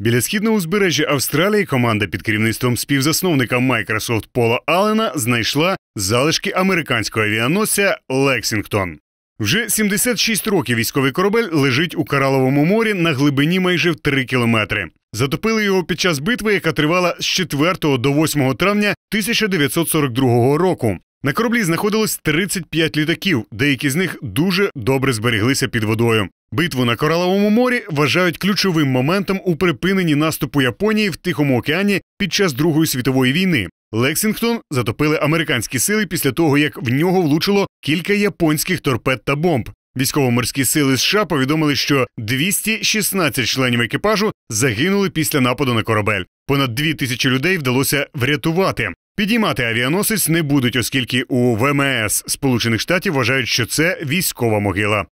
Біля східного узбережжя Австралії команда під керівництвом співзасновника Microsoft Пола Аллена знайшла залишки американського авіаносця Лексінгтон. Вже 76 років військовий корабель лежить у Караловому морі на глибині майже в 3 кілометри. Затопили його під час битви, яка тривала з 4 до 8 травня 1942 року. На кораблі знаходилось 35 літаків, деякі з них дуже добре зберіглися під водою. Битву на Кораловому морі вважають ключовим моментом у припиненні наступу Японії в Тихому океані під час Другої світової війни. Лексингтон затопили американські сили після того, як в нього влучило кілька японських торпед та бомб. Військово-морські сили США повідомили, що 216 членів екіпажу загинули після нападу на корабель. Понад дві тисячі людей вдалося врятувати. Підіймати авіаносець не будуть, оскільки у ВМС Сполучених Штатів вважають, що це військова могила.